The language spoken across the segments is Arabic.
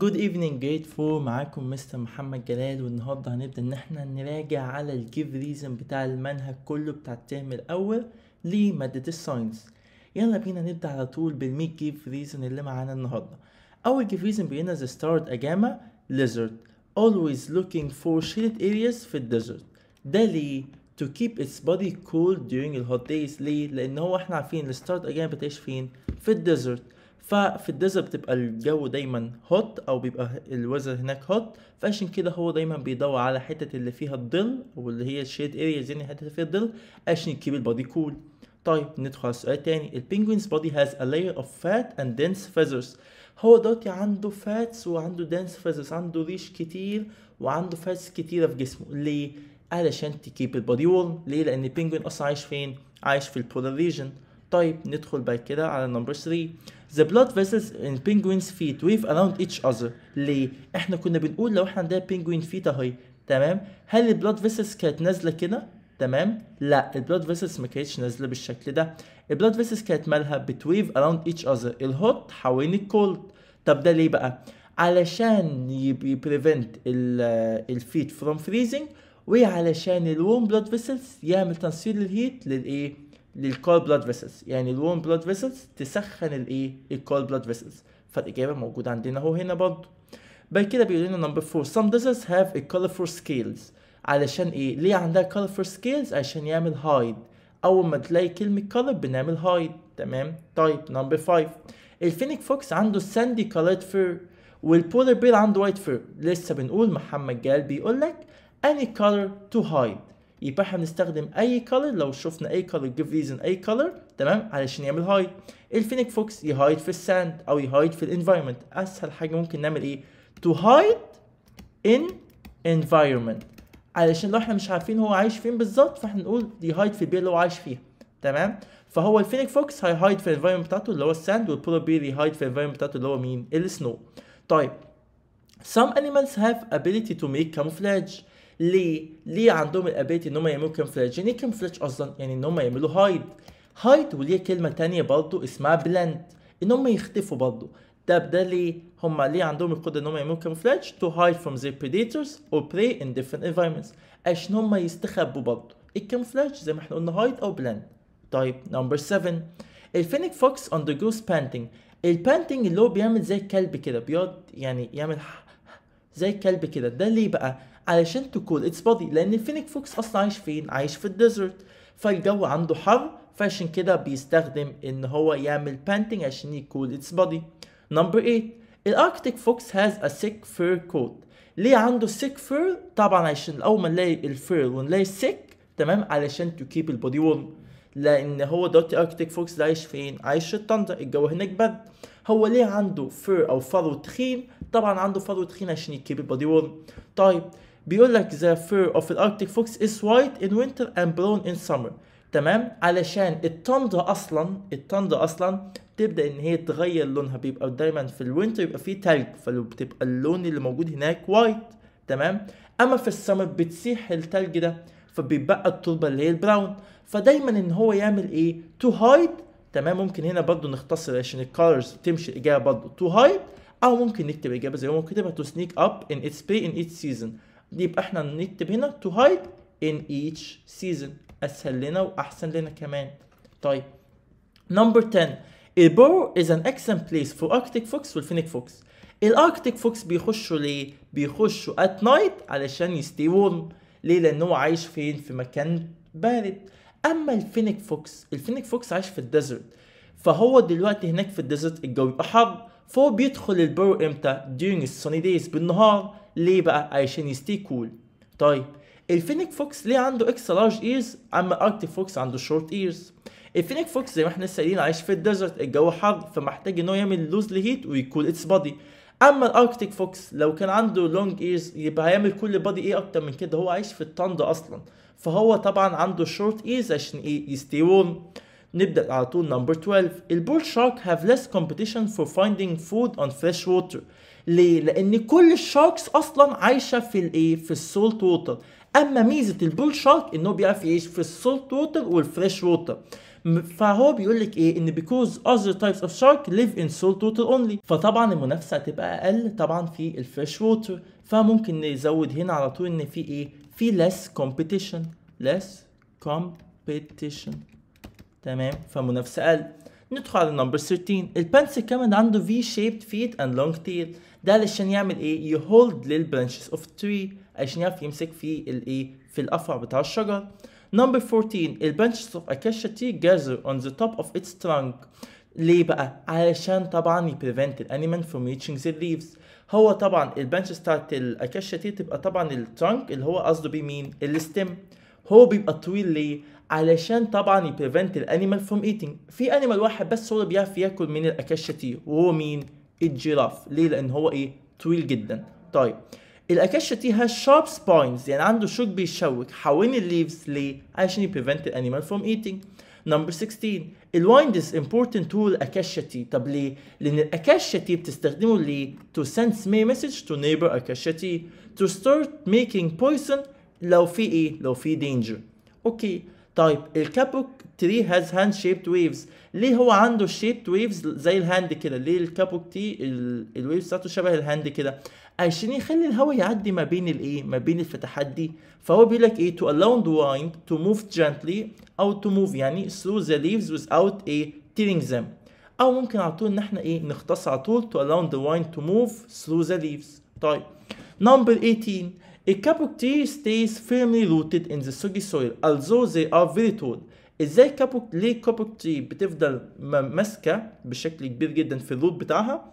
جود ايفنينج جيت فور معاكم مستر محمد جلال والنهارده هنبدا ان احنا نراجع على الجيف ريزن بتاع المنهج كله بتاع الترم الاول لماده الساينس يلا بينا نبدا على طول بالميك جيف ريزن اللي معانا النهارده اول جيف ريزن بينا ذا ستارت اجاما ليزرد always looking for shaded areas في الديزرت ده ليه to keep its body cool during the hot days ليه لان هو احنا عارفين الستارت اجاما بتعيش فين في الديزرت ففي الديزر بتبقى الجو دايما هوت او بيبقى الوزر هناك هوت فعشان كده هو دايما بيدور على حتة اللي فيها الظل واللي هي الشيد ارياز يعني حتة فيها الظل عشان يكيب البادي كول طيب ندخل على السؤال التاني البينجوينز بادي هاز ا لاير اوف فات اند دنس فيزرز هو دوتي عنده فاتس وعنده دنس فيزرز عنده ريش كتير وعنده فاتس كتيرة في جسمه ليه؟ علشان تكيب البادي وورم ليه؟ لأن البينجوين أصلا عايش فين؟ عايش في البولار ريجن طيب ندخل بعد كده على نمبر 3 the blood vessels in penguins feet wave around each other ليه احنا كنا بنقول لو احنا عندنا penguin feet اهي تمام هل blood فيسلز كانت نازله كده تمام لا blood فيسلز ما كانتش نازله بالشكل ده blood فيسلز كانت مالها بتويف اراوند ايتش اذر الهوت حوالين الكولد طب ده ليه بقى علشان يبريفنت الفيت فروم فريزنج وعلشان الوم blood فيسلز يعمل تنصير للهيت للايه للكول بلاد فيسلز يعني الوون بلاد فيسلز تسخن الايه الكول بلاد فيسلز فالاجابه موجوده عندنا اهو هنا برضه بعد كده بيقول لنا نمبر 4 some diseases have a colorful scales علشان ايه ليه عندها colorful scales عشان يعمل هايد اول ما تلاقي كلمه color بنعمل هايد تمام طيب نمبر 5 الفينيك فوكس عنده sandy colored fur والبولر بير عنده white fur لسه بنقول محمد جال بيقول لك any color to hide يبقى احنا بنستخدم اي كلر لو شفنا اي كلر جيف ريزن اي كلر تمام علشان يعمل هايد الفينيك فوكس يهايد في الساند او يهايد في الانفايرمنت اسهل حاجه ممكن نعمل ايه تو هايد ان انفايرمنت علشان لو احنا مش عارفين هو عايش فين بالظبط فاحنا نقول يهايد في البيئه اللي هو عايش فيها تمام فهو الفينيك فوكس هايد في الانفايرمنت بتاعته اللي هو الساند والبولار بير يهايد في الانفايرمنت بتاعته اللي هو مين السنو طيب Some animals have ability to make camouflage ليه ليه عندهم الابيتي ان هم يعملوا كامفلاج يعني ايه كامفلاج اصلا يعني ان هم يعملوا هايد هايد وليه كلمه تانية برضه اسمها بلند ان هم يختفوا برضه ده ده ليه هم ليه عندهم القدره ان هم يعملوا كامفلاج تو هايد فروم their بريديتورز او بري ان ديفرنت انفيرمنتس. عشان هم يستخبوا برضه الكامفلاج زي ما احنا قلنا هايد او بلند طيب نمبر 7 الفينيك فوكس جوز بانتنج. البانتنج اللي هو بيعمل زي الكلب كده بيقعد يعني يعمل زي الكلب كده ده ليه بقى علشان تكون اتس بادي لان الفينيك فوكس اصلا عايش فين عايش في الديزرت فالجو عنده حر فعشان كده بيستخدم ان هو يعمل بانتنج عشان يكون اتس بادي نمبر 8 الاركتيك فوكس هاز ا سيك فير كوت ليه عنده سيك فير طبعا عشان اول ما نلاقي الفير ونلاقي سيك تمام علشان تو كيب البودي وورم لان هو دلوقتي اركتيك فوكس ده عايش فين عايش في الطنطا الجو هناك برد هو ليه عنده فير او فرو تخين طبعا عنده فرو تخين عشان يكيب البادي وورم طيب بيقول لك the fur of the Arctic fox is white in winter and brown in summer تمام علشان التندا اصلا التندا اصلا بتبدا ان هي تغير لونها بيبقى دايما في الوينتر يبقى فيه تلج فبتبقى اللون اللي موجود هناك وايت تمام اما في السمر بتسيح التلج ده فبيبقى التربه اللي هي البراون فدايما ان هو يعمل ايه تو هايد تمام ممكن هنا برضو نختصر عشان الكارز تمشي الاجابه برضو تو هايد او ممكن نكتب اجابه زي ما كتبها تو سنيك اب ان اتس بي ان اتس سيزون يبقى احنا نكتب هنا to hide in each season اسهل لنا واحسن لنا كمان طيب نمبر 10 البور is an excellent place for arctic fox والفينيك فوكس الاركتيك فوكس بيخشوا ليه بيخشوا ات نايت علشان يستي وورم ليه لان هو عايش فين في مكان بارد اما الفينيك فوكس الفينيك فوكس عايش في الديزرت فهو دلوقتي هناك في الديزرت الجو بيبقى حر فهو بيدخل البرو امتى during sunny days بالنهار ليه بقى عشان يستي كول طيب الفينيك فوكس ليه عنده اكس لارج ايرز اما الاركتيك فوكس عنده شورت ايرز الفينيك فوكس زي ما احنا سائلين عايش في الديزرت الجو حر فمحتاج ان هو يعمل لوز لهيت ويكول اتس بادي اما الاركتيك فوكس لو كان عنده لونج ايرز يبقى هيعمل كل بادي ايه اكتر من كده هو عايش في التاندا اصلا فهو طبعا عنده شورت ايرز عشان ايه يستي ورم نبدا على طول نمبر 12 البول شارك هاف ليس كومبيتيشن فور فايندينج فود اون فريش ووتر ليه؟ لان كل الشاركس اصلا عايشه في الايه؟ في السولت ووتر اما ميزه البول شارك انه بيعرف يعيش في السولت ووتر والفريش ووتر فهو بيقول لك ايه ان بيكوز اذر تايبس اوف شارك ليف ان سولت ووتر اونلي فطبعا المنافسه هتبقى اقل طبعا في الفريش ووتر فممكن نزود هنا على طول ان في ايه في less competition less competition تمام فمنافسه اقل ندخل على نمبر 13 البنسل كمان عنده في شيبد فيت اند لونج تيل ده علشان يعمل ايه يهولد للبرانشز اوف تري عشان يعرف يمسك في الايه في الافرع بتاع الشجر نمبر 14 البنشز اوف اكاشا تي جازر اون ذا توب اوف اتس trunk ليه بقى؟ علشان طبعا يبريفنت الانيمال فروم ريتشنج ذا ليفز هو طبعا البنش بتاعت الاكاشا تي تبقى طبعا الترانك اللي هو قصده بيه مين؟ الستيم هو بيبقى طويل ليه؟ علشان طبعا يبريفنت الانيمال فروم ايتنج في انيمال واحد بس هو اللي بيعرف ياكل من الاكاشيتير وهو مين الجيراف ليه لان هو ايه طويل جدا طيب تي هاز شارب سباينز يعني عنده شوك بيشوك حوالين الليفز ليه علشان يبريفنت الانيمال فروم ايتنج نمبر 16 الوايند از امبورتنت تو الاكاشيا تي طب ليه؟ لان الاكاشيا تي بتستخدمه ليه؟ تو سند سمي مسج تو نيبر اكاشيا تي تو ستارت ميكينج بويسون لو في ايه؟ لو في دينجر اوكي طيب الكابوك تري هاز هاند شيبت ويفز ليه هو عنده شيبت ويفز زي الهاند كده ليه الكابوك تي الويفز بتاعته شبه الهاند كده عشان يخلي الهواء يعدي ما بين الايه ما بين الفتحات دي فهو بيقول لك ايه to allow the wind to move gently او to move يعني through the leaves without ايه tearing them او ممكن على طول ان احنا ايه نختص على طول to allow the wind to move through the leaves طيب نمبر 18 E a tea stays firmly rooted in the soggy soil although they are very tall ازاي كابوك ليه كابوك تي بتفضل ماسكه بشكل كبير جدا في الروت بتاعها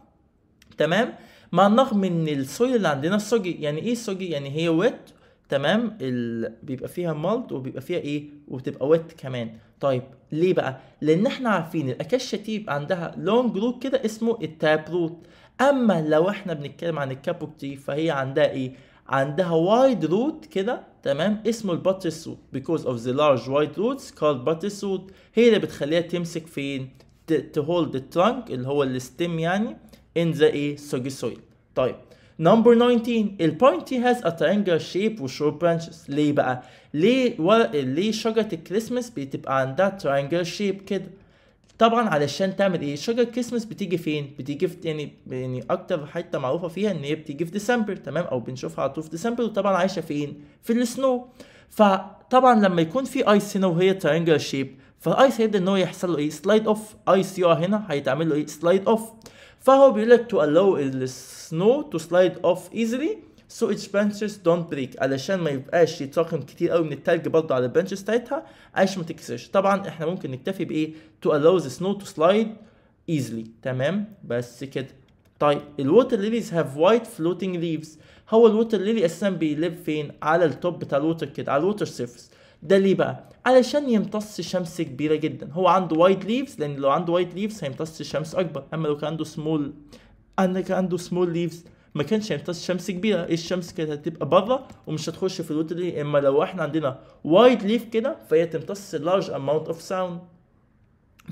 تمام مع الرغم ان السويل اللي عندنا السوجي يعني ايه السوجي يعني هي ويت تمام ال... بيبقى فيها مالت وبيبقى فيها ايه وبتبقى ويت كمان طيب ليه بقى لان احنا عارفين الاكاشيا تي عندها لونج روت كده اسمه التاب روت اما لو احنا بنتكلم عن الكابوك تي فهي عندها ايه عندها وايد روت كده تمام اسمه الباتري سوت بيكوز اوف ذا لارج وايد روتس كارد باتري سوت هي اللي بتخليها تمسك فين تو تهولد الترانك اللي هو الستيم يعني ان ذا ايه سوجي سويل طيب نمبر 19 البوينتي هاز ا triangular شيب وشور برانشز ليه بقى ليه ورق ليه شجره الكريسماس بتبقى عندها triangular شيب كده طبعا علشان تعمل ايه شجر كريسمس بتيجي فين بتيجي في يعني يعني اكتر حته معروفه فيها ان هي بتيجي في ديسمبر تمام او بنشوفها على طول في ديسمبر وطبعا عايشه فين في السنو فطبعا لما يكون في ايس هنا وهي ترينجر شيب فالايس هيبدا ان هو يحصل له ايه سلايد اوف ايس يقع هنا هيتعمل له ايه سلايد اوف فهو بيقول لك تو الاو السنو تو سلايد اوف ايزلي سو البنشز دونت بريك علشان ما يبقاش يتراكم كتير قوي من التلج برضه على البنشز بتاعتها عشان ما تكسرش طبعا احنا ممكن نكتفي بايه تو allow the snow to slide easily تمام بس كده طيب الووتر ليليز هاف وايت فلوتنج ليفز هو الووتر ليلي اساسا بيلف فين على التوب بتاع الووتر كده على الووتر سيرفس ده ليه بقى علشان يمتص شمس كبيره جدا هو عنده وايت ليفز لان لو عنده وايت ليفز هيمتص شمس اكبر اما لو كان عنده سمول اما كان عنده سمول ليفز ما كانش هيمتص يعني شمس كبيره إيه الشمس كانت هتبقى بره ومش هتخش في الوتر دي اما لو احنا عندنا وايد ليف كده فهي تمتص لارج اماونت اوف ساوند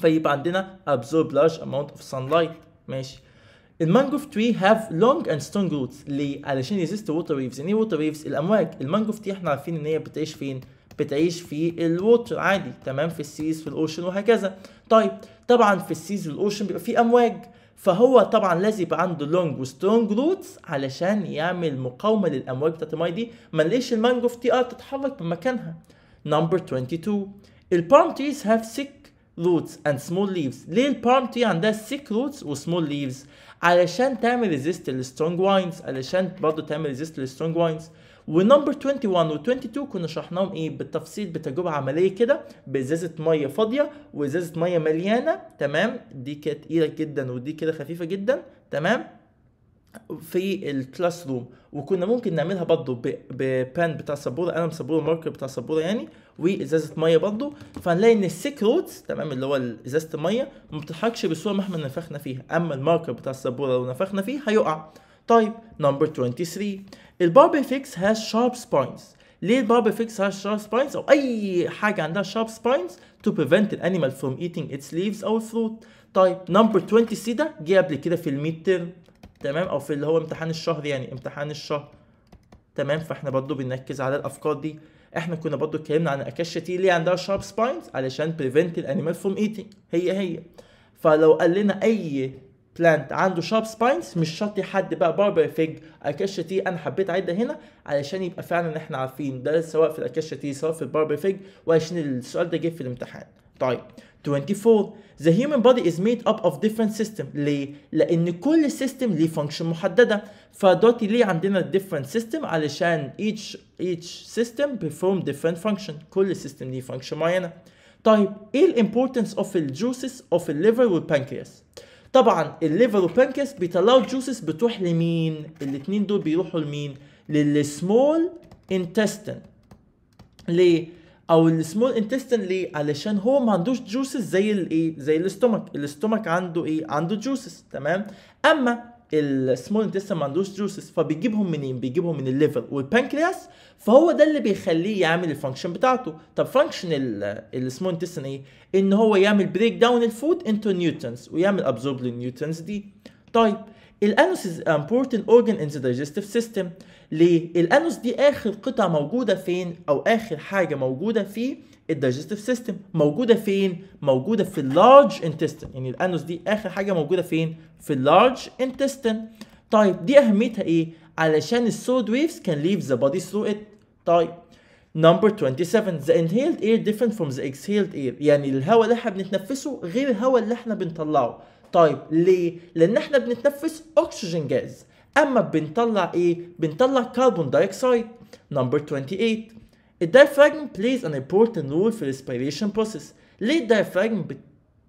فيبقى عندنا absorb large amount of sunlight ماشي المانجوف تري هاف لونج اند ستونج روتس ليه؟ علشان يزيست ووتر ويفز، يعني ايه ووتر ويفز؟ الامواج، المانجوف تري احنا عارفين ان هي بتعيش فين؟ بتعيش في الووتر عادي تمام في السيز في الاوشن وهكذا. طيب طبعا في السيز والاوشن بيبقى في امواج فهو طبعا لازم يبقى عنده لونج وسترونج روتس علشان يعمل مقاومه للامواج بتاعت الميه دي ما نلاقيش المانجوف تي ار تتحرك من مكانها نمبر 22 البام تريز هاف سيك روتس اند سمول ليفز ليه البام تري عندها سيك روتس وسمول ليفز علشان تعمل ريزيست للسترونج واينز علشان برضه تعمل ريزيست للسترونج واينز ونمبر 21 و 22 كنا شرحناهم ايه بالتفصيل بتجربه عمليه كده بازازه ميه فاضيه وازازه ميه مليانه تمام دي كانت تقيله جدا ودي كده خفيفه جدا تمام في الكلاس روم وكنا ممكن نعملها برضه ببان بتاع سبوره قلم سبوره ماركر بتاع سبوره يعني وازازه ميه برضه فهنلاقي ان السيك روتس تمام اللي هو ازازه الميه ما بتتحركش بصوره مهما نفخنا فيها اما الماركر بتاع السبوره لو نفخنا فيه هيقع طيب نمبر 23 الباربل فيكس هاز شارب سباينز ليه الباربل فيكس هاز شارب سباينز او اي حاجه عندها شارب سباينز تو بريفنت الانيمال فروم ايتينج اتس ليفز او فروت طيب نمبر 20 سي ده جه قبل كده في الميد تيرم تمام او في اللي هو امتحان الشهر يعني امتحان الشهر تمام فاحنا برضه بنركز على الافكار دي احنا كنا برضه اتكلمنا عن اكاشيا تي ليه عندها شارب سباينز علشان بريفنت الانيمال فروم ايتينج هي هي فلو قال لنا اي بلانت عنده شارب سباينز مش شرط حد بقى باربر فيج اكاشيا تي انا حبيت اعدها هنا علشان يبقى فعلا احنا عارفين ده سواء في الاكاشيا تي سواء في الباربر فيج وعشان السؤال ده جه في الامتحان طيب 24 The human body is made up of different system ليه؟ لأن كل system ليه فانكشن محددة فدلوقتي ليه عندنا different system علشان each each system perform different function كل system ليه فانكشن معينة طيب ايه ال importance of the juices of the liver والبانكرياس؟ طبعا الليفر والبنكس بيطلعوا الجوسس بتروح لمين الاثنين دول بيروحوا لمين للسمول انتستن ليه او السمول انتستن ليه علشان هو ما عندوش جوسس زي الايه زي الاستومك الاستومك عنده ايه عنده جوسس تمام اما السمول انتستين ما عندوش جوسس فبيجيبهم منين؟ بيجيبهم من الليفر والبنكرياس فهو ده اللي بيخليه يعمل الفانكشن بتاعته، طب فانكشن السمول انتستين ايه؟ ان هو يعمل بريك داون الفود انتو نيوتنز ويعمل ابزورب للنيوتنز دي. طيب الانوس از امبورتنت اورجن ان ذا دايجستيف سيستم ليه؟ الانوس دي اخر قطعه موجوده فين او اخر حاجه موجوده فيه الدايجستيف سيستم موجوده فين موجوده في اللارج انتستين يعني الانوس دي اخر حاجه موجوده فين في اللارج انتستين طيب دي اهميتها ايه علشان السود ويفز كان ليف ذا بودي ثرو ات طيب نمبر 27 the inhaled air different from the exhaled air يعني الهواء اللي احنا بنتنفسه غير الهواء اللي احنا بنطلعه طيب ليه لان احنا بنتنفس اكسجين جاز اما بنطلع ايه بنطلع كربون دايوكسيد نمبر 28 الدايفراجم plays an important role في respiration process ليه الدايفراجم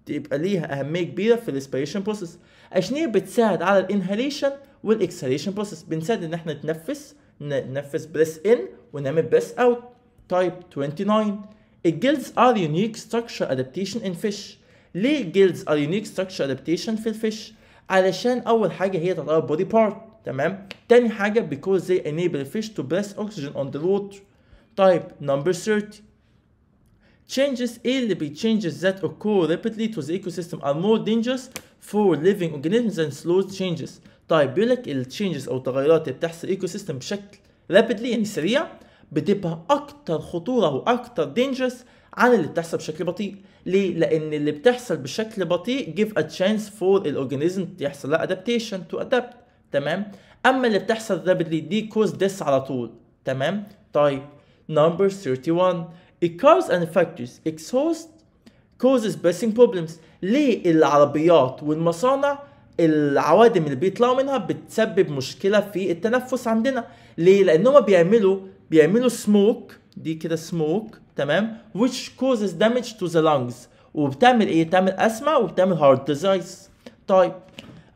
بتبقى ليها أهمية كبيرة في respiration process عشان هي بتساعد على الانهاليشن والاكسهاليشن بروسيس بنساعد ان احنا نتنفس ننفس بريس ان ونعمل بريس اوت تايب 29 الجلدز ار يونيك ستراكشر ادابتيشن ان فيش ليه الجلدز ار يونيك ستراكشر ادابتيشن في الفيش علشان اول حاجه هي تطور بودي بارت تمام تاني حاجه because they enable fish to breath oxygen on the water طيب number 30. Changes ايه اللي بي changes that occur rapidly to the ecosystem are more dangerous for living organisms than slow changes. طيب بيقول لك ال changes او التغيرات اللي بتحصل ايكو سيستم بشكل rapidly يعني سريع بتبقى اكتر خطوره واكتر dangerous عن اللي بتحصل بشكل بطيء ليه لان اللي بتحصل بشكل بطيء give a chance for the organism يحصل لها adaptation to adapt تمام اما اللي بتحصل rapidly دي cause ديس على طول تمام طيب Number 31 cars and factories exhaust causes pressing problems ليه العربيات والمصانع العوادم اللي بيطلعوا منها بتسبب مشكله في التنفس عندنا ليه لان هم بيعملوا بيعملوا سموك دي كده سموك تمام which causes damage to the lungs وبتعمل ايه بتعمل اسمه وبتعمل heart disease طيب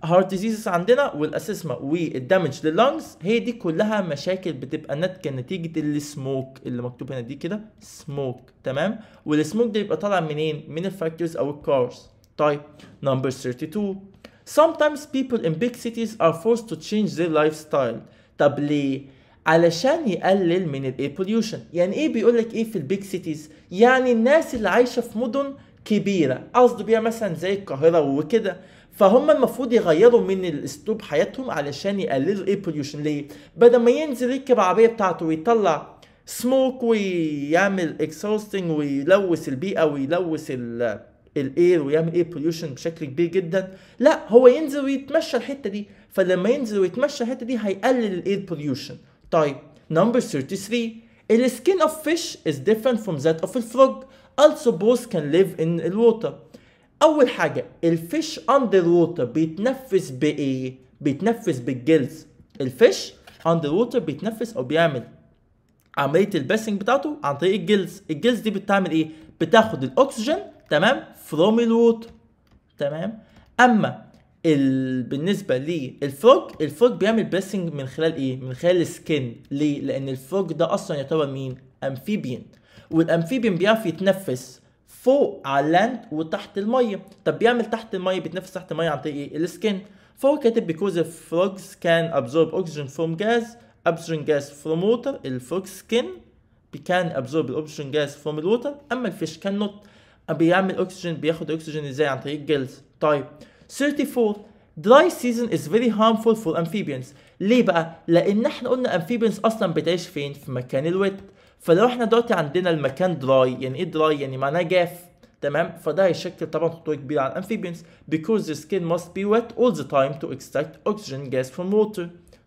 هارت ديزيزز عندنا والاسيسما والدمج لللنجز هي دي كلها مشاكل بتبقى ناتجه نتيجه السموك اللي مكتوب هنا دي كده سموك تمام والسموك ده بيبقى طالع منين من الفاكتورز او الكارز طيب نمبر 32 sometimes people in big cities are forced to change their lifestyle طب ليه علشان يقلل من الاير بوليوشن يعني ايه بيقول لك ايه في البيج سيتيز يعني الناس اللي عايشه في مدن كبيره قصده بيها مثلا زي القاهره وكده فهم المفروض يغيروا من الاسلوب حياتهم علشان يقللوا الاير بوليوشن ليه بدل ما ينزل يركب العربيه بتاعته ويطلع سموك ويعمل اكسوستنج ويلوث البيئه ويلوث الاير ويعمل اير بوليوشن بشكل كبير جدا لا هو ينزل ويتمشى الحته دي فلما ينزل ويتمشى الحته دي هيقلل الاير بوليوشن طيب نمبر 33 السكين اوف فيش از ديفرنت فروم ذات اوف الفروج Also both can live in the water. اول حاجه الفيش اندر ووتر بيتنفس بايه بيتنفس بالجلز الفيش اندر ووتر بيتنفس او بيعمل عمليه الباسنج بتاعته عن طريق الجلز الجلز دي بتعمل ايه بتاخد الاكسجين تمام فروم الووتر تمام اما ال... بالنسبه للفروج الفروج بيعمل بريسنج من خلال ايه من خلال السكين ليه لان الفروج ده اصلا يعتبر مين امفيبيان والامفيبيان بيعرف يتنفس فوق على اللاند وتحت الميه طب بيعمل تحت الميه بيتنفس تحت الميه عن طريق ايه السكن فهو كاتب because the frogs can absorb oxygen from gas جاز gas from water الفروج skin can absorb oxygen gas from الووتر اما الفيش كان نوت بيعمل اكسجين بياخد اكسجين ازاي عن طريق الجلد طيب 34 dry season is very harmful for amphibians ليه بقى لان احنا قلنا amphibians اصلا بتعيش فين في مكان الوت فلو احنا دلوقتي عندنا المكان دراي يعني ايه دراي يعني معناه جاف تمام فده هيشكل طبعا خطوره كبيره على الامفيبينز because the skin must be wet all the time to extract oxygen gas from water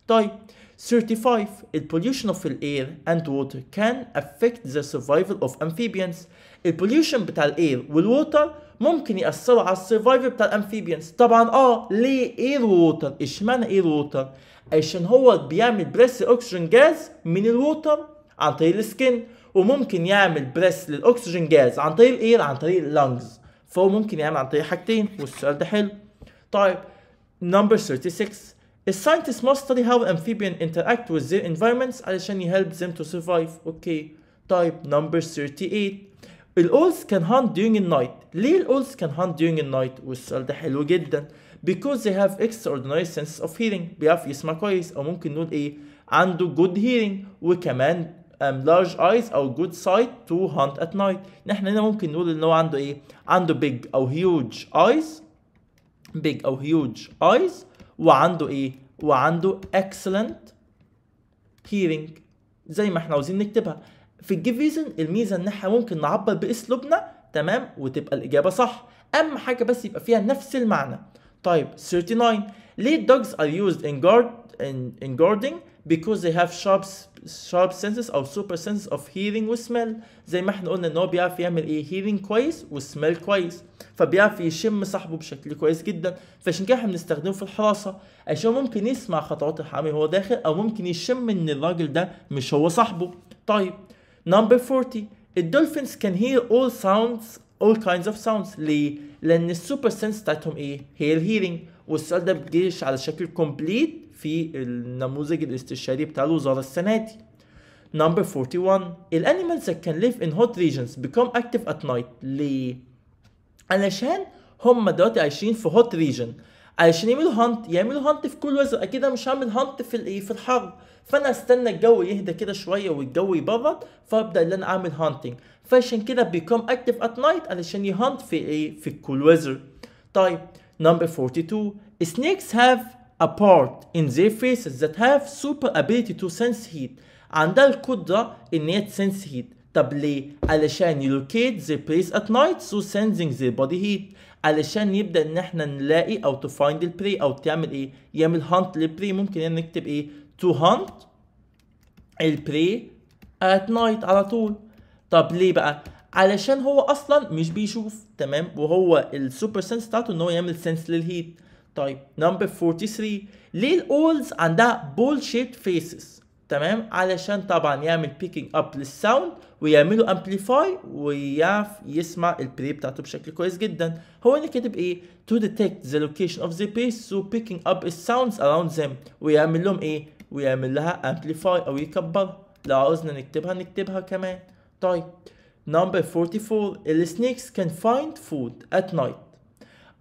طيب 35 pollution of the air and water can affect the survival of amphibians البوليوشن بتاع الاير والووتر ممكن ياثروا على السرفايفل بتاع الامفيبينز طبعا اه ليه اير ووتر اشمعنى اير ووتر عشان هو بيعمل بريس اوكسجين جاز من الووتر عن طريق السكن وممكن يعمل بريس للاكسجين جاز عن طريق الاير إيه؟ عن طريق اللنجز فهو ممكن يعمل عن طريق حاجتين والسؤال ده حلو طيب نمبر 36 الساينتست must study how amphibian interact with their environments علشان يهلب them to survive اوكي طيب نمبر 38 الاولز كان hunt during the night ليه الاولز كان hunt during the night والسؤال ده حلو جدا because they have extraordinary sense of hearing بيعرف يسمع كويس او ممكن نقول ايه عنده good hearing وكمان Um, large eyes او good sight to hunt at night نحن هنا ممكن نقول ان هو عنده ايه عنده big او huge eyes big او huge eyes وعنده ايه وعنده excellent hearing زي ما احنا عاوزين نكتبها في الجيف ريزن الميزه ان احنا ممكن نعبر باسلوبنا تمام وتبقى الاجابه صح اهم حاجه بس يبقى فيها نفس المعنى طيب 39 ليه dogs are used in guard in, in guarding because they have sharp sharp senses او super senses of hearing و smell زي ما احنا قلنا ان هو بيعرف يعمل ايه hearing كويس و smell كويس فبيعرف يشم صاحبه بشكل كويس جدا فعشان كده احنا بنستخدمه في الحراسه عشان ممكن يسمع خطوات الحامي وهو داخل او ممكن يشم ان الراجل ده مش هو صاحبه طيب number 40 الدولفينز كان hear all sounds all kinds of sounds ليه؟ لأن السوبر سنس بتاعتهم إيه؟ هي الهيرنج والسؤال ده بيجيش على شكل كومبليت في النموذج الاستشاري بتاع الوزاره السنه دي Number 41 animals that can live in hot regions become active at night ليه؟ علشان هم دلوقتي عايشين في hot region علشان يعملوا هانت يعملوا هانت في كل وزن اكيد انا مش هعمل هانت في الايه في الحر فانا استنى الجو يهدى كده شويه والجو يبرد فابدا ان انا اعمل هانتنج فعشان كده بيكون اكتف ات نايت علشان يهانت في ايه في الكول ويزر طيب Number 42. Snakes have a part in their faces that have super ability to sense heat. عندها القدرة إن هي تسنس هيت. طب ليه؟ علشان يلوكيت ذا place at night so sensing their body heat. علشان يبدا ان احنا نلاقي او تو فايند البري او تعمل ايه؟ يعمل هانت للبري ممكن يعني نكتب ايه؟ to hunt البري at night على طول. طب ليه بقى؟ علشان هو اصلا مش بيشوف تمام وهو السوبر سنس بتاعته ان هو يعمل سنس للهيت طيب نمبر 43 ليه الاولز عندها بول شيبت فيسز تمام علشان طبعا يعمل بيكينج اب للساوند ويعمله امبليفاي ويعرف يسمع البلاي بتاعته بشكل كويس جدا هو اللي كاتب ايه تو ديتكت ذا لوكيشن اوف ذا بيس سو بيكينج اب الساوندز اراوند ذيم ويعمل لهم ايه ويعمل لها امبليفاي او يكبرها لو عاوزنا نكتبها نكتبها كمان طيب Number 44, snakes can find food at night.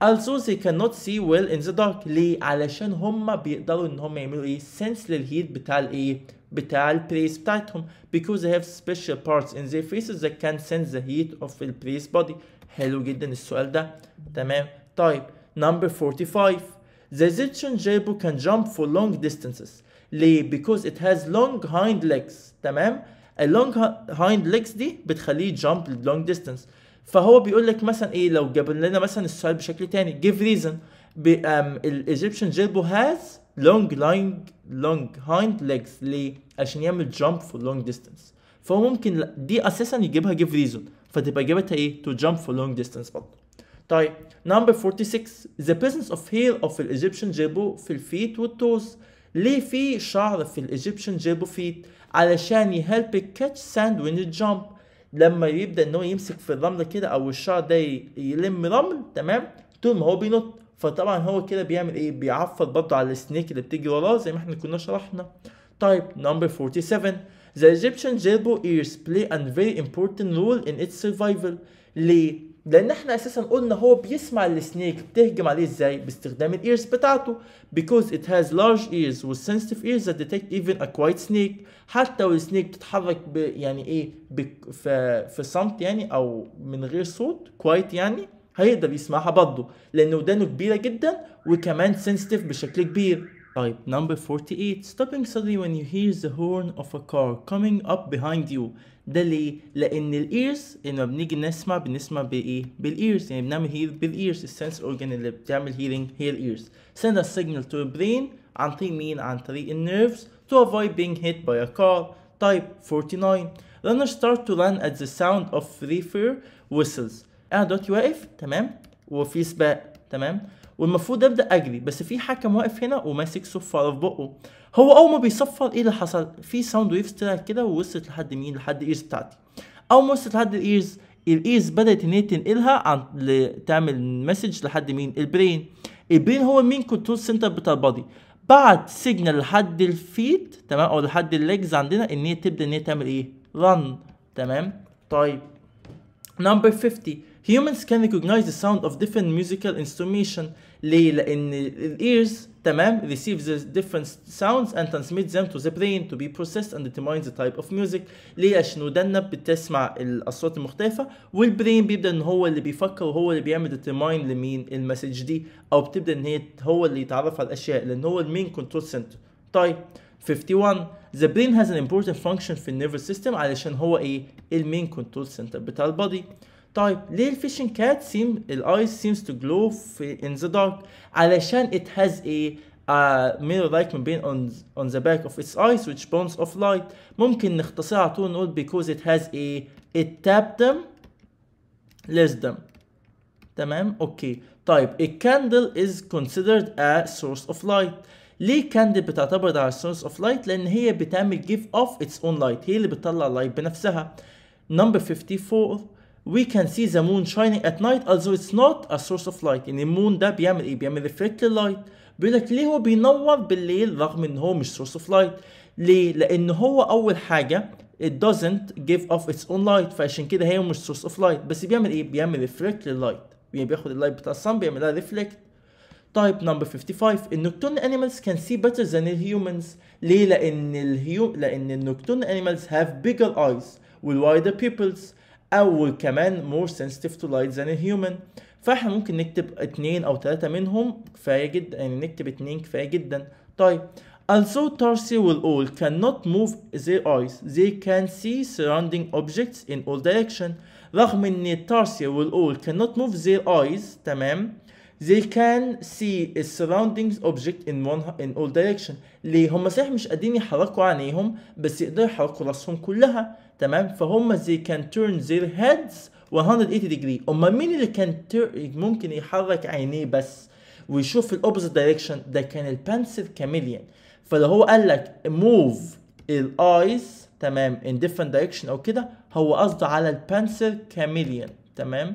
Also they cannot see well in the dark ليه؟ علشان هما بيقدروا ان هما يعملوا ايه sense betal بتاع الايه بتاع البليس بتاعتهم because they have special parts in their faces that can sense the heat of the place body حلو جدا السؤال ده تمام طيب number 45 the Egyptian jaibo can jump for long distances ليه because it has long hind legs تمام اللونج هايند ليجز دي بتخليه جامب لونج ديستانس فهو بيقول لك مثلا ايه لو جاب لنا مثلا السؤال بشكل تاني جيف ريزن الايجيبشن جيربو هاز لونج لونج لونج هايند ليجز ليه؟ عشان يعمل جامب فور لونج ديستانس فهو ممكن دي اساسا يجيبها جيف ريزون فتبقى جابتها ايه؟ تو جامب فور لونج ديستانس برضه طيب نمبر 46 the presence of hair of the Egyptian jibbo في الفيت والتوز ليه في شعر في الإيجيبشن جيبو فيت علشان يهلبك كاتش ساند وين جامب لما يبدا ان هو يمسك في الرمل كده او الشعر ده يلم رمل تمام طول ما هو بينط فطبعا هو كده بيعمل ايه بيعفر برضه على السنيك اللي بتيجي وراه زي ما احنا كنا شرحنا طيب نمبر 47 The Egyptian gerbil ears play a very important role in its survival ليه لان احنا اساسا قلنا هو بيسمع السنيك بتهجم عليه ازاي باستخدام الايرز بتاعته because it has large ears with sensitive ears that detect even a quiet snake حتى والسنيك بتتحرك ب يعني ايه في في صمت يعني او من غير صوت quiet يعني هيقدر يسمعها برضه لان ودانه كبيره جدا وكمان sensitive بشكل كبير طيب number 48 stopping suddenly when you hear the horn of a car coming up behind you ده ليه لان الايرز لما بنيجي نسمع بنسمع بايه بالايرز يعني بنعمل هيل بالايرز السنس اورجان اللي بتعمل هيلينج هي الايرز send a signal to the brain عن طريق مين عن طريق النيرفز to avoid being hit by a car type 49 runners start to run at the sound of reefer whistles انا دلوقتي واقف تمام وفي سباق تمام والمفروض ابدا اجري بس في حكم واقف هنا وماسك صفاره في بقه هو اول ما بيصفر ايه اللي حصل في ساوند ويفز طلعت كده ووصلت لحد مين لحد الايرز بتاعتي اول ما وصلت لحد الايرز الايرز بدات ان هي تنقلها عن تعمل مسج لحد مين البرين البرين هو مين كنترول سنتر بتاع البادي بعت سيجنال لحد الفيت تمام او لحد الليجز عندنا ان هي تبدا ان هي تعمل ايه رن تمام طيب نمبر 50 humans can recognize the sound of different musical instrumentation ليه لان الايرز تمام receives the different sounds and transmits them to the brain to be processed and determines the type of music ليه عشان ودنا بتسمع الاصوات المختلفه والبرين بيبدا ان هو اللي بيفكر وهو اللي بيعمل determine لمين المسج دي او بتبدا ان هي هو اللي يتعرف على الاشياء لان هو المين كنترول سنتر طيب 51 the brain has an important function في nervous سيستم علشان هو ايه المين كنترول سنتر بتاع البادي طيب ليه الفيشن كات سيم الايز سيمز تو جلو في ان ذا دارك علشان ات هاز ايه ميرور لايك من بين اون اون ذا باك اوف اتس ايز ويتش bones اوف لايت ممكن نختصرها على طول نقول بيكوز ات هاز ايه ات تاب them less them تمام اوكي طيب الكاندل از كونسيدرد ا سورس اوف لايت ليه كاندل بتعتبر ده سورس اوف لايت لان هي بتعمل جيف اوف اتس اون لايت هي اللي بتطلع لايت بنفسها نمبر 54 we can see the moon shining at night although it's not a source of light يعني المون ده بيعمل ايه بيعمل reflect light بيقول لك ليه هو بينور بالليل رغم ان هو مش source of light ليه لان هو اول حاجه it doesn't give off its own light فعشان كده هي مش source of light بس بيعمل ايه بيعمل reflect light يعني بياخد اللايت بتاع الصن بيعملها reflect Type number 55 النكتون animals can see better than the humans ليه لأن الهيو لأن النكتون animals have bigger eyes with wider pupils او كمان مور سنسيتيف تو لايت ذان هيومن فاحنا ممكن نكتب اتنين او تلاتة منهم كفاية جدا يعني نكتب اتنين كفايه جدا طيب Also Tarsi will all cannot move their eyes, they can see surrounding objects in all direction. رغم ان Tarsi will all cannot move their eyes تمام they can see the surroundings object in one in all direction ليه هم صحيح مش قادرين يحركوا عينيهم بس يقدروا يحركوا راسهم كلها تمام فهم they can turn their heads 180 degree أما مين اللي كان ممكن يحرك عينيه بس ويشوف الاوبوزيت دايركشن ده كان البانسر كاميليان فلو هو قال لك موف الايز تمام in different direction او كده هو قصده على البانسر كاميليان تمام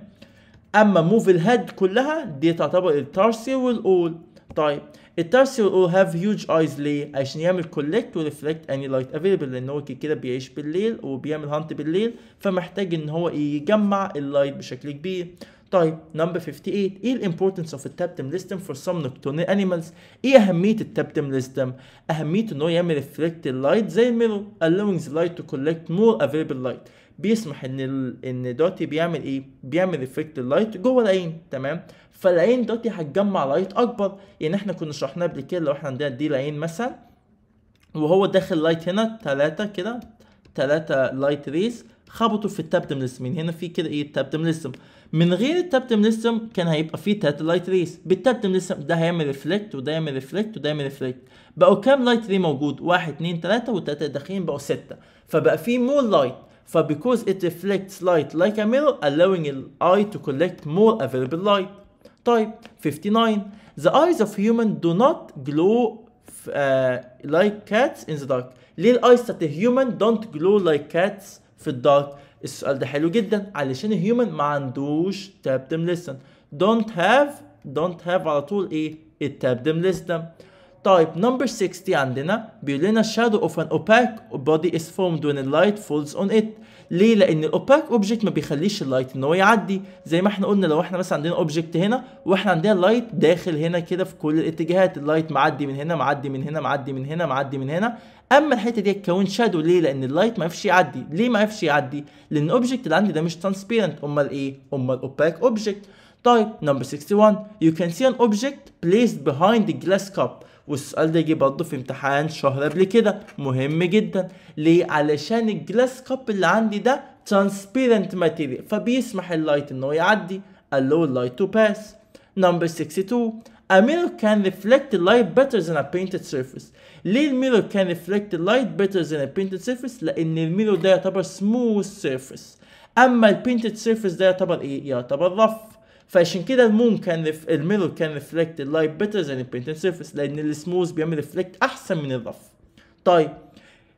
اما موف الهيد كلها دي تعتبر التارسي والاول طيب التارسي والاول هاف هيوج ايز ليه عشان يعمل كولكت وريفلكت اني لايت افيلبل لان هو كده بيعيش بالليل وبيعمل هانت بالليل فمحتاج ان هو يجمع اللايت بشكل كبير طيب نمبر 58 ايه الامبورتنس اوف التابتم ليستم فور سم نوكتورنال انيمالز ايه اهميه التابتم ليستم اهميته ان هو يعمل ريفلكت اللايت زي الميرور allowing the light to collect more available light بيسمح ان ال... ان دوتي بيعمل ايه بيعمل ريفلكت اللايت جوه العين تمام فالعين دوتي هتجمع لايت اكبر يعني احنا كنا شرحناه قبل كده لو احنا عندنا دي العين مثلا وهو داخل لايت هنا ثلاثة كده ثلاثة لايت ريز خبطوا في التابدملزم يعني هنا في كده ايه التابدملزم من غير التابدملزم كان هيبقى فيه ثلاثه لايت ريز بالتابدملزم ده هيعمل ريفلكت وده يعمل ريفلكت وده يعمل ريفلكت بقوا كام لايت ري موجود واحد اثنين ثلاثه والثلاثه داخلين بقوا ستة فبقى فيه مور لايت For because it reflects light like a mirror, allowing an eye to collect more available light. Type 59. The eyes of human do not glow uh, like cats in the dark. ليه the human don't glow like cats في dark السؤال ده حلو جدا علشان human ما عندوش listen don't have don't have على طول ايه التاب them listen. تايب نمبر 60 عندنا بيقول لنا shadow of an opaque body is formed when the light falls on it ليه لان الاوباك اوبجكت ما بيخليش اللايت ان هو يعدي زي ما احنا قلنا لو احنا مثلا عندنا اوبجكت هنا واحنا عندنا لايت داخل هنا كده في كل الاتجاهات اللايت معدي من هنا معدي من هنا معدي من هنا معدي من هنا اما الحته دي تكون شادو ليه لان اللايت ما يعرفش يعدي ليه ما يعرفش يعدي لان الاوبجكت اللي عندي ده مش ترانسبيرنت امال ايه امال اوباك اوبجكت طيب نمبر 61 you can see an object placed behind the glass cup والسؤال ده جه برضه في امتحان شهر قبل كده مهم جدا ليه علشان الجلاس كاب اللي عندي ده ترانسبيرنت ماتيريال فبيسمح اللايت ان هو يعدي اللو light تو باس نمبر 62 A mirror can reflect the light better than a painted ليه الميرور كان ريفلكت the بيتر ذان ا بينتد سيرفيس لأن الميرور ده يعتبر سموث سيرفيس أما البينتد سيرفيس ده يعتبر إيه؟ يعتبر رف فعشان كده المون كان رف... الميرور كان ريفلكت اللايت بيتر ذان البينتد سيرفيس لان السموث بيعمل ريفلكت احسن من الرف طيب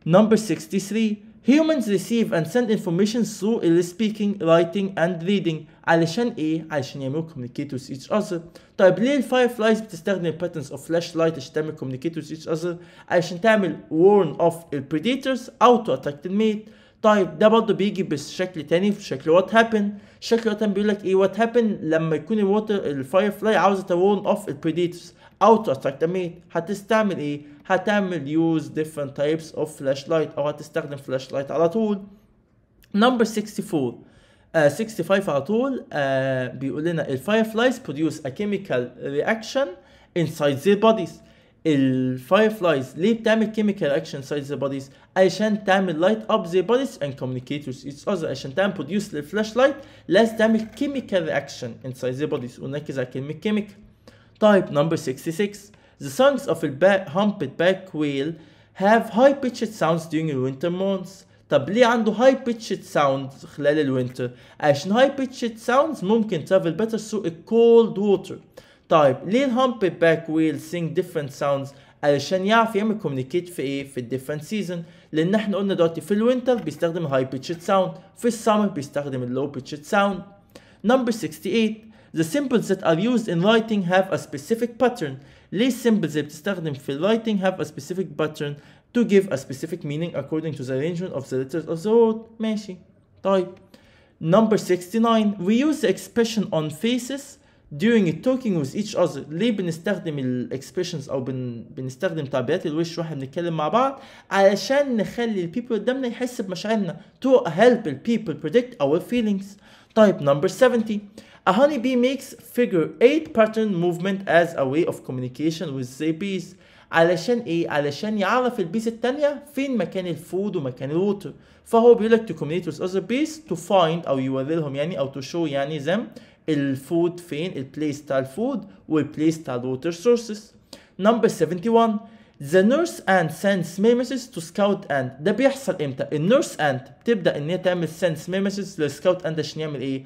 نمبر 63 humans receive and send information through speaking, writing and reading علشان ايه؟ علشان يعملوا communicate with each other طيب ليه الفايرفلايز بتستخدم patterns of flashlight عشان تعمل communicate with each other؟ علشان تعمل warn off the predators او to attack the mate طيب ده برضه بيجي بشكل تاني في شكل وات هابن شكل وات هابن بيقول لك ايه وات هابن لما يكون الوتر الفاير فلاي عاوزه تورن اوف البريديتورز او تاتاك ميت هتستعمل ايه هتعمل يوز ديفرنت تايبس اوف فلاش لايت او هتستخدم فلاش لايت على طول نمبر 64 uh, 65 على طول uh, بيقول لنا الفاير فلايز بروديوس ا كيميكال رياكشن inside their bodies الفاير فلايز ليه بتعمل كيميكال اكشن سايد ذا بوديز عشان تعمل لايت اب ذا بوديز اند كوميونيكيت وذ ايتش اذر عشان تعمل بروديوس للفلاش لايت لازم تعمل كيميكال اكشن انسايد ذا بوديز ونركز على كلمه كيميكال طيب نمبر 66 The songs of the humped back whale have high pitched sounds during the winter months. طب ليه عنده high pitched sounds خلال الوينتر؟ عشان high pitched sounds ممكن travel better through cold water. طيب ليه الهامب باك ويل سينج different sounds علشان يعرف يعمل كوميونيكيت في ايه في الديفرنت سيزون لان احنا قلنا دلوقتي في الوينتر بيستخدم هاي بيتشد ساوند في السمر بيستخدم اللو بيتشد ساوند نمبر 68 The symbols that are used in writing have a specific pattern. ليه symbols اللي بتستخدم في ال writing have a specific pattern to give a specific meaning according to the arrangement of the letters of the word. ماشي. طيب. Number 69 we use the expression on faces during it talking with each other ليه بنستخدم الاكسبريشنز او بن... بنستخدم تعبيرات الوش واحنا بنتكلم مع بعض علشان نخلي البيبل قدامنا يحس بمشاعرنا to help people predict our feelings طيب number 70 A honeybee makes figure 8 pattern movement as a way of communication with the bees علشان ايه؟ علشان يعرف البيس التانية فين مكان الفود ومكان الووتر فهو بيقول لك to communicate with other bees to find او يوري لهم يعني او to show يعني them الفود فين البليس تاع الفود والبليس تاع الووتر سورسز نمبر 71 The nurse ant sends mimesis to scout ant ده بيحصل امتى؟ النيرس ant بتبدا ان هي تعمل sends mimesis للسكاوت ant عشان يعمل ايه؟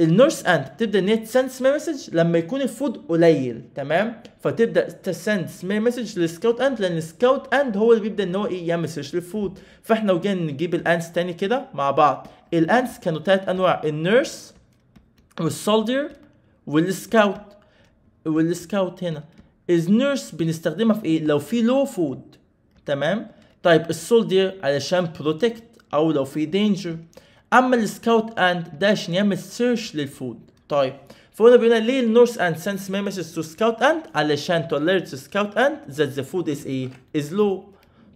النيرس ant بتبدا ان هي تسند سمير مسج لما يكون الفود قليل تمام فتبدا تسند mimesis لل للسكاوت ant لان السكاوت ant هو اللي بيبدا ان هو ايه يعمل سيرش للفود فاحنا وجينا نجيب الانس تاني كده مع بعض الانس كانوا ثلاث انواع النيرس والسولدير والسكاوت والسكاوت هنا از نيرس بنستخدمها في ايه لو في لو فود تمام طيب السولدير علشان بروتكت او لو في دينجر اما السكاوت اند ده عشان يعمل سيرش للفود طيب فهنا بيقول ليه النورس اند سنس ميمسز تو سكاوت اند علشان تو توليرت سكاوت اند ذات ذا فود از ايه از لو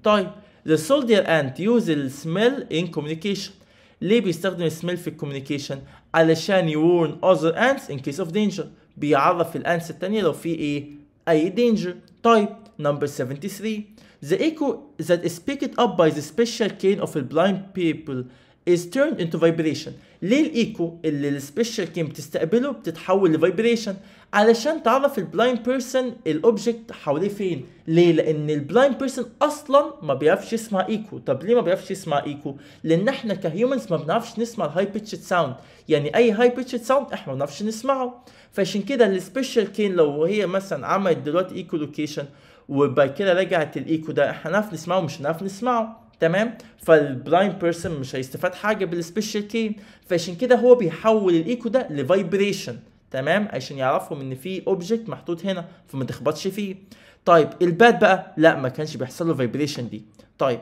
طيب the soldier ant use the smell in communication ليه بيستخدم السميل في الكوميونيكيشن علشان يورن اذر انس ان كيس اوف دينجر بيعرف الانس التانية لو في ايه اي دينجر طيب number 73 the echo that is picked up by the special cane of the blind people is turned into vibration ليه الايكو اللي السبيشال كيم بتستقبله بتتحول لفايبريشن علشان تعرف البلايند بيرسون الاوبجكت حواليه فين ليه لان البلايند بيرسون اصلا ما بيعرفش يسمع ايكو طب ليه ما بيعرفش يسمع ايكو لان احنا كهيومنز ما بنعرفش نسمع الهاي بيتش ساوند يعني اي هاي بيتش ساوند احنا ما بنعرفش نسمعه فعشان كده السبيشال كين لو هي مثلا عملت دلوقتي ايكو لوكيشن وبعد كده رجعت الايكو ده احنا هنعرف نسمعه مش هنعرف نسمعه تمام فالبلايند بيرسون مش هيستفاد حاجه بالسبيشال كين فعشان كده هو بيحول الايكو ده لفايبريشن تمام عشان يعرفهم ان في اوبجكت محطوط هنا فما تخبطش فيه طيب الباد بقى لا ما كانش بيحصل له فايبريشن دي طيب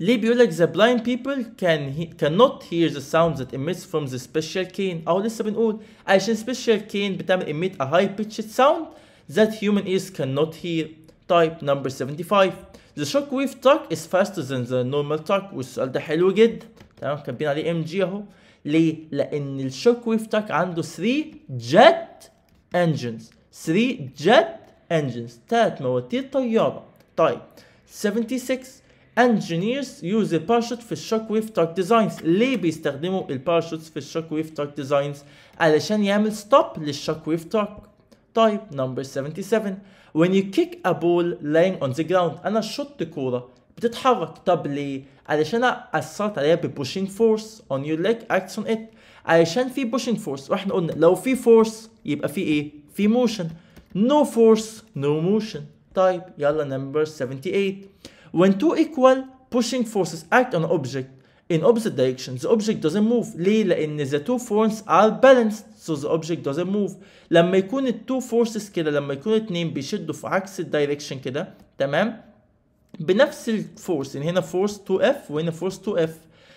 ليه بيقول لك the blind people can he cannot hear the sound that emits from the special cane او لسه بنقول عشان special cane بتعمل emit a high pitched sound that human ears cannot hear طيب number 75 the shock wave is faster than the normal talk والسؤال ده حلو جدا تمام كاتبين عليه ام جي اهو ليه؟ لأن الشوك ويف تاك عنده 3 جت انجنز 3 جت انجنز 3 مواتير طيارة طيب 76 انجينيرز يوز الباراشوت في الشوك ويف تاك ديزاينز ليه بيستخدموا الباراشوتس في الشوك ويف تاك ديزاينز علشان يعمل ستوب للشوك ويف تاك طيب نمبر 77 when you kick a ball laying on the ground انا شط كوره بتتحرك طب ليه علشان اثرت عليها ببوشينج فورس اون يور ليج اكتس اون ات علشان في بوشينج فورس واحنا قلنا لو في فورس يبقى في ايه في موشن نو فورس نو موشن طيب يلا نمبر 78 when two equal pushing forces act on object in opposite directions the object doesn't move ليه لان the two forces are balanced so the object doesn't move لما يكون التو فورسز كده لما يكون اتنين بيشدوا في عكس الدايركشن كده تمام بنفس الفورس يعني هنا فورس 2 f وهنا فورس 2 f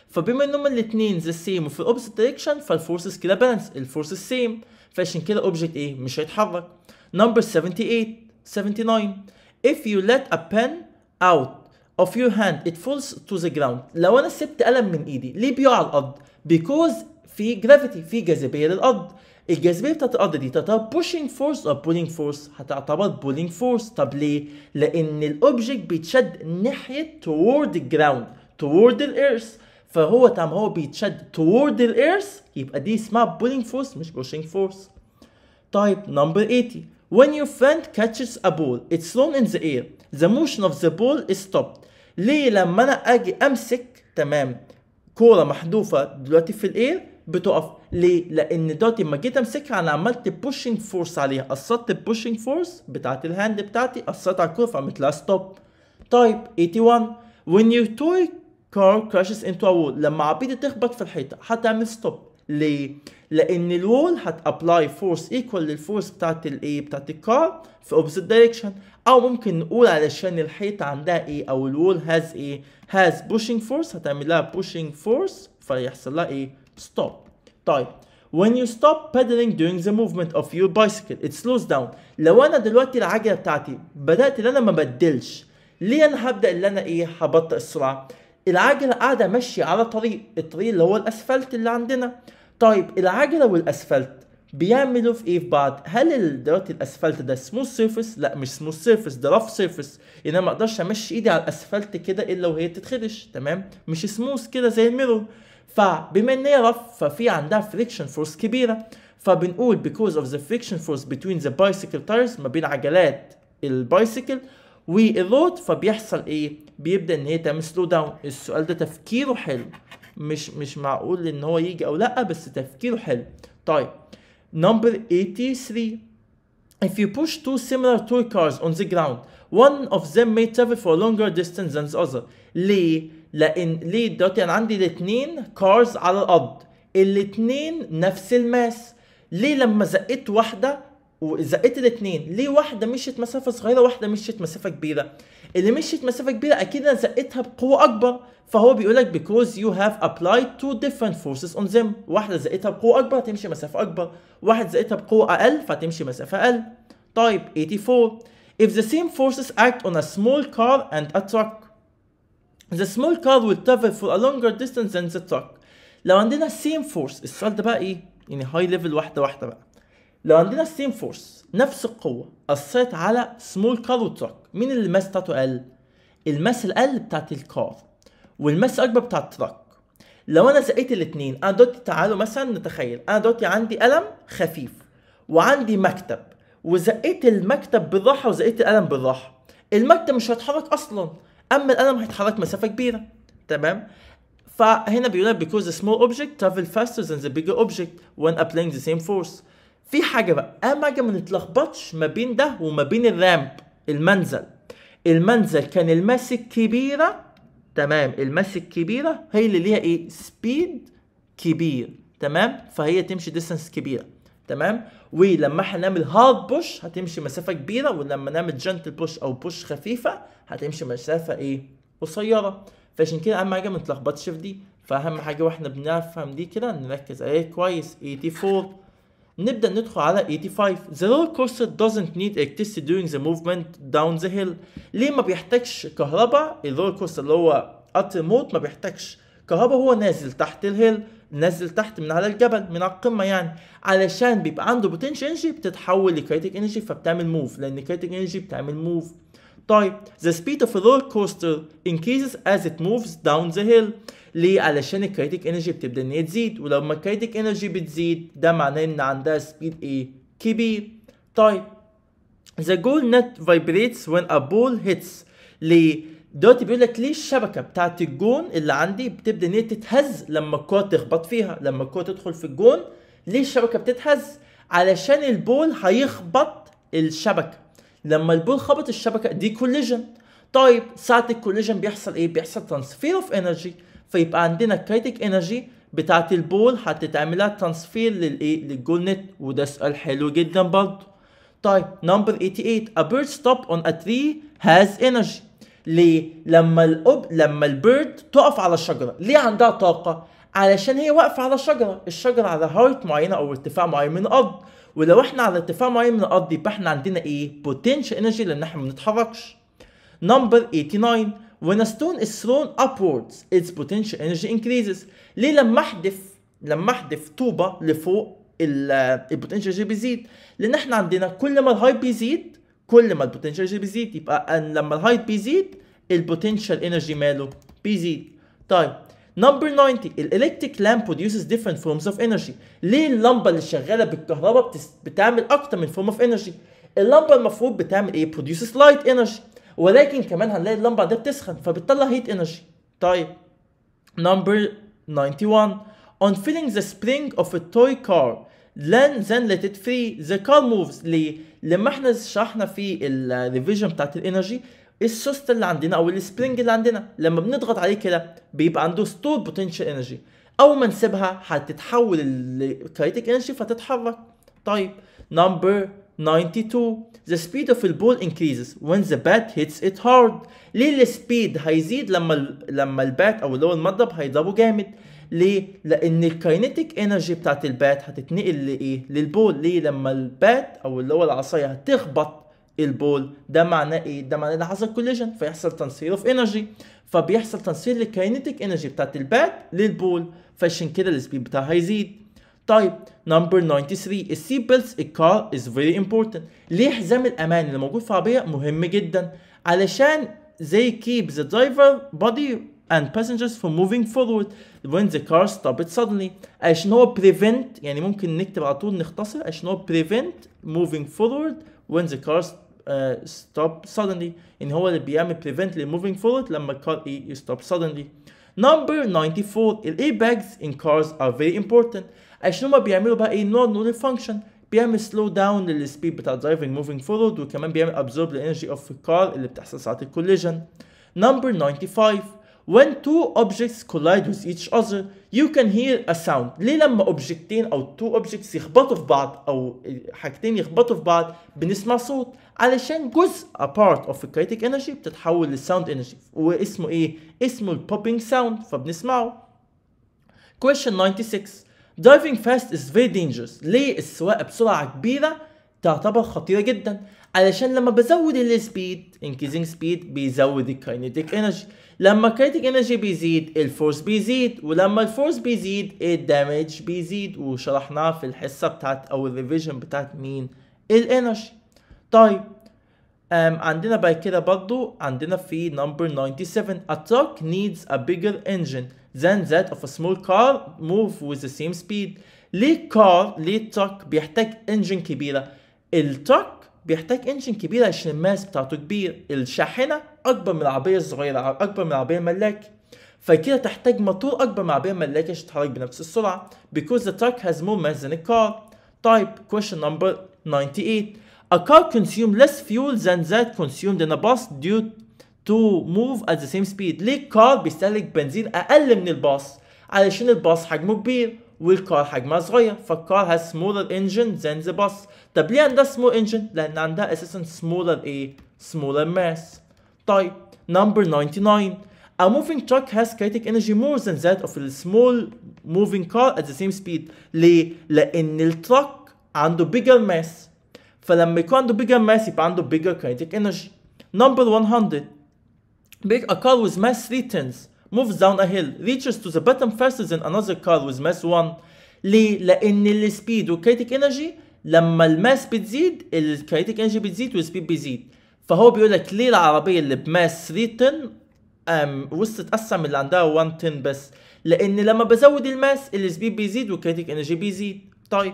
فبما ان هما الاثنين ذا سيم وفي الاوبزيت دايركشن فالفورسز كده بالانس الفورس سيم فعشان كده اوبجكت ايه مش هيتحرك نمبر 78 79 if you let a pen out of your hand it falls to the ground لو انا سبت قلم من ايدي ليه بيقع على الارض because في جرافيتي في جاذبيه للارض الجاذبيه بتاعت الارض دي تعتبر بوشنج فورس او بولينج فورس هتعتبر بولينج فورس طب ليه لان الاوبجكت بيتشد ناحيه توورد الجراوند توورد الايرث فهو طالما هو بيتشد توورد الايرث يبقى دي اسمها بولينج فورس مش بوشنج فورس طيب نمبر 80 When your friend catches a ball it's thrown in the air the motion of the ball is stopped ليه لما انا اجي امسك تمام كوره محذوفه دلوقتي في الاير بتقف ليه لان دلوقتي لما جيت امسكها انا عملت بوشنج فورس عليها قصدت البوشنج فورس بتاعت الهاند بتاعتي قصدت على الكوره فعملت لها ستوب طيب 81 when your toy car crashes into a wall لما عربيتي تخبط في الحيطه هتعمل ستوب ليه؟ لان الوول هتابلاي فورس ايكوال للفورس بتاعت الايه بتاعت الكار في اوبزيت دايركشن او ممكن نقول علشان الحيطه عندها ايه او الوول هاز ايه هاز بوشنج فورس هتعمل لها بوشنج فورس فيحصل لها ايه stop طيب when you stop pedaling during the movement of your bicycle it slows down لو انا دلوقتي العجله بتاعتي بدات ان انا ما بدلش ليه انا هبدا ان انا ايه هبطئ السرعه العجله قاعده ماشيه على طريق الطريق اللي هو الاسفلت اللي عندنا طيب العجله والاسفلت بيعملوا في ايه في بعض هل دلوقتي الاسفلت ده سموث سيرفيس لا مش سموث سيرفيس ده رف سيرفيس ان انا ما اقدرش امشي ايدي على الاسفلت كده الا وهي تتخدش تمام مش سموث كده زي الميرور فبما ان هي رف ففي عندها فريكشن فورس كبيره فبنقول بيكوز اوف ذا فريكشن فورس بتوين ذا بايسيكل تايرز ما بين عجلات البايسيكل والرود فبيحصل ايه بيبدا ان هي تعمل سلو داون السؤال ده تفكيره حلو مش مش معقول ان هو يجي او لا بس تفكيره حلو طيب number 83 If you push two similar toy cars on the ground, one of them may travel for a longer distance than the other. ليه؟ لان ليه دلوقتي انا عندي الاثنين كارز على الارض الاثنين نفس الماس ليه لما زقت واحده وزقت الاثنين ليه واحده مشيت مسافه صغيره واحده مشيت مسافه كبيره اللي مشيت مسافه كبيره اكيد انا زقتها بقوه اكبر فهو بيقول لك because you have applied two different forces on them واحده زقتها بقوه اكبر هتمشي مسافه اكبر واحد زقتها بقوه اقل فهتمشي مسافه اقل طيب 84 if the same forces act on a small car and a truck The small car will travel for a longer distance than the truck. لو عندنا same force السؤال ده بقى ايه؟ يعني هاي ليفل واحدة واحدة بقى. لو عندنا same force نفس القوة أثرت على small car truck مين اللي الماس بتاعته أقل؟ الماس الأقل بتاعت الكار والماس الأكبر بتاع التراك. لو أنا زقيت الاتنين، أنا دلوقتي تعالوا مثلا نتخيل أنا دلوقتي عندي قلم خفيف وعندي مكتب وزقيت المكتب بالراحة وزقيت القلم بالراحة. المكتب مش هيتحرك أصلا اما القلم هيتحرك مسافه كبيره تمام فهنا بيقول لك because the small object travel faster than the bigger object when applying the same force في حاجه بقى اهم حاجه ما نتلخبطش ما بين ده وما بين الرامب المنزل المنزل كان الماس الكبيره تمام الماس الكبيره هي اللي ليها ايه سبيد كبير تمام فهي تمشي ديستانس كبيره تمام ولما احنا نعمل هارد بوش هتمشي مسافه كبيره ولما نعمل جنتل بوش او بوش خفيفه هتمشي مسافه ايه قصيره فعشان كده اهم حاجه ما تلخبطش في دي فاهم حاجه واحنا بنفهم دي كده نركز عليه كويس 84 نبدا ندخل على 85 the roller coaster doesn't need electricity during the movement down the hill ليه ما بيحتاجش كهرباء الرولر كوستر اللي هو قطر الموت ما بيحتاجش كهرباء هو نازل تحت الهيل نزل تحت من على الجبل من على القمه يعني علشان بيبقى عنده بوتنشال انرجي بتتحول لكريتيك انرجي فبتعمل موف لان كريتيك انرجي بتعمل موف طيب the speed of a roller coaster increases as it moves down the hill ليه علشان الكريتيك انرجي بتبدا ان هي تزيد ولما الكريتيك انرجي بتزيد ده معناه ان عندها سبيد ايه كبير طيب the goal net vibrates when a ball hits ليه دلوقتي بيقول لك ليه الشبكه بتاعت الجون اللي عندي بتبدا ان هي تتهز لما الكوره تخبط فيها لما الكوره تدخل في الجون ليه الشبكه بتتهز علشان البول هيخبط الشبكه لما البول خبط الشبكه دي كوليجن طيب ساعه الكوليجن بيحصل ايه بيحصل ترانسفير اوف انرجي فيبقى عندنا كريتيك انرجي بتاعت البول هتتعملها ترانسفير للايه للجول نت وده سؤال حلو جدا برضه طيب نمبر 88 a bird stop on a tree has energy ليه؟ لما الأب لما البيرد تقف على الشجرة ليه عندها طاقة؟ علشان هي واقفة على الشجرة الشجرة على هايت معينة أو ارتفاع معين من الأرض ولو احنا على ارتفاع معين من الأرض يبقى احنا عندنا ايه؟ potential energy لأن احنا ما بنتحركش نمبر 89 when a stone is thrown upwards its potential energy increases ليه لما احدف لما احدف طوبة لفوق البوتنشال بيزيد لان احنا عندنا كل ما الهايت بيزيد كل ما البوتنشال انرجي بيزيد يبقى ان لما الهايت بيزيد البوتنشال انرجي ماله بيزيد طيب نمبر 90 الالكتريك لامب بروديوسز ديفرنت فورمز اوف انرجي ليه اللمبه اللي شغاله بالكهرباء بتعمل اكتر من فورم اوف انرجي اللمبه المفروض بتعمل ايه بروديوسز لايت انرجي ولكن كمان هنلاقي اللمبه دي بتسخن فبتطلع هيت انرجي طيب نمبر 91 on filling the spring of a toy car لان then let it ذا كار موفز moves ليه؟ لما احنا شرحنا في الريفيجن بتاعت الانرجي السوست اللي عندنا او السبرنج اللي عندنا لما بنضغط عليه كده بيبقى عنده ستور بوتنشال انرجي او ما نسيبها هتتحول الكايتيك انرجي فتتحرك طيب نمبر 92 the speed of the ball increases when the bat hits it hard ليه السبيد هيزيد لما لما البات او اللي هو المضرب هيضربه جامد ليه؟ لان الكاينتيك انرجي بتاعت البات هتتنقل لايه؟ للبول ليه؟ لما البات او اللي هو العصايه هتخبط البول ده معناه ايه؟ ده معناه ان حصل كوليجن فيحصل تنصير اوف انرجي فبيحصل تنصير للكاينتيك انرجي بتاعت البات للبول فعشان كده السبيد بتاعها هيزيد طيب نمبر 93 السي بيلز الكار از فيري امبورتنت ليه حزام الامان اللي موجود في العربيه مهم جدا علشان زي كيب ذا درايفر بودي and passengers from moving forward when the car stopped suddenly عشان هو prevent يعني ممكن نكتب على طول نختصر عشان هو prevent moving forward when the car uh, stop suddenly يعني هو اللي بيعمل prevent the moving forward لما الكار car يستوب suddenly Number 94 الايرباجز in cars are very important عشان هما بيعملوا بقى ايه نون نون function بيعمل slow down للسبيد بتاع driving moving forward وكمان بيعمل absorb the energy of the car اللي بتحصل ساعة الكوليجن Number 95 when two objects collide with each other you can hear a sound ليه لما اوبجكتين او two objects يخبطوا في بعض او حاجتين يخبطوا في بعض بنسمع صوت علشان جزء a part of kinetic energy بتتحول للساوند energy واسمه ايه اسمه البوبينج ساوند فبنسمعه question 96 diving fast is very dangerous ليه السواقه بسرعه كبيره تعتبر خطيره جدا علشان لما بزود السبيد increasing speed بيزود الكاينيتيك انرجي لما الكاينتيك انرجي بيزيد الفورس بيزيد ولما الفورس بيزيد الدامج بيزيد وشرحناه في الحصه بتاعت او الريفيجن بتاعت مين الانرجي طيب Um, عندنا بعد كده برضو عندنا في number 97 a truck needs a bigger engine than that of a small car move with the same speed ليه car ليه truck بيحتاج engine كبيرة التراك بيحتاج انجن كبير عشان الماس بتاعته كبير الشاحنه اكبر من العربيه الصغيره اكبر من العربيه الملاك فكده تحتاج موتور اكبر من العربيه الملاك عشان تتحرك بنفس السرعه because the truck has more mass than a car طيب question number 98 a car consume less fuel than that consumed in a bus due to move at the same speed ليه الكار بيستهلك بنزين اقل من الباص علشان الباص حجمه كبير والكار حجمها صغير فالكار has smaller engine than the bus طب ليه عندها سمول انجن لان عندها اساسا سمولر ايه سمولر ماس طيب نمبر 99 A moving truck has kinetic energy more than that of a small moving car at the same speed. ليه؟ لأن التراك عنده bigger mass. فلما يكون عنده bigger mass يبقى عنده bigger kinetic energy. Number 100. Make a car with mass 3 tons moves down a hill reaches to the bottom faster than another car with mass 1. ليه؟ لأن السبيد والkinetic energy لما الماس بتزيد الكريتيك انرجي بتزيد والسبيد بيزيد فهو بيقول لك ليه العربيه اللي بماس 3 طن أم وصلت اسرع من اللي عندها 1 طن بس لان لما بزود الماس السبيد بيزيد والكريتيك انرجي بيزيد طيب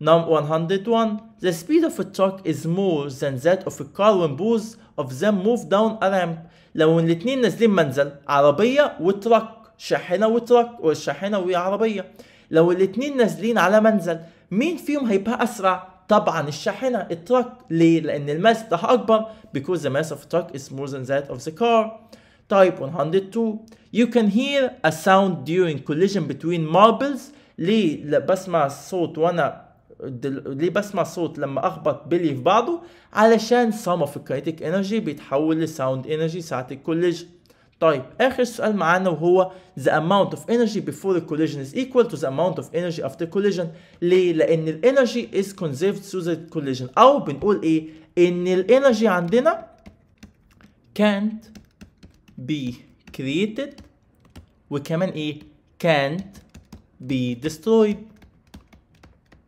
نم 101 The speed of a truck is more than that of a car when both of them move down a ramp لو الاتنين نازلين منزل عربية وترك شاحنة وترك والشاحنة وعربيه لو الاتنين نازلين على منزل مين فيهم هيبقى اسرع طبعا الشاحنه التراك ليه لان الماس بتاعها اكبر because the mass of the truck is more than that of the car type طيب، 102 you can hear a sound during collision between marbles ليه بسمع صوت وانا دل... ليه بسمع صوت لما اخبط بلي في بعضه علشان some of kinetic energy بيتحول لساوند انرجي ساعه الكوليجن طيب اخر سؤال معانا وهو the amount of energy before the collision is equal to the amount of energy after collision ليه لان ال energy is conserved through the collision او بنقول ايه ان ال energy عندنا can't be created وكمان ايه can't be destroyed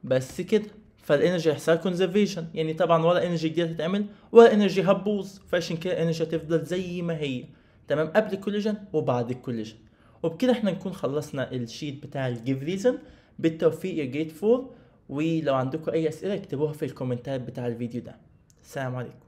بس كده فال energy هيحصل conservation يعني طبعا ولا energy جديده هتتعمل ولا energy هتبوظ فعشان كده energy هتفضل زي ما هي تمام قبل الكوليجن وبعد الكوليجن وبكده احنا نكون خلصنا الشيت بتاع الجيف ريزن بالتوفيق يا جيت 4 ولو عندكم اي اسئله اكتبوها في الكومنتات بتاع الفيديو ده السلام عليكم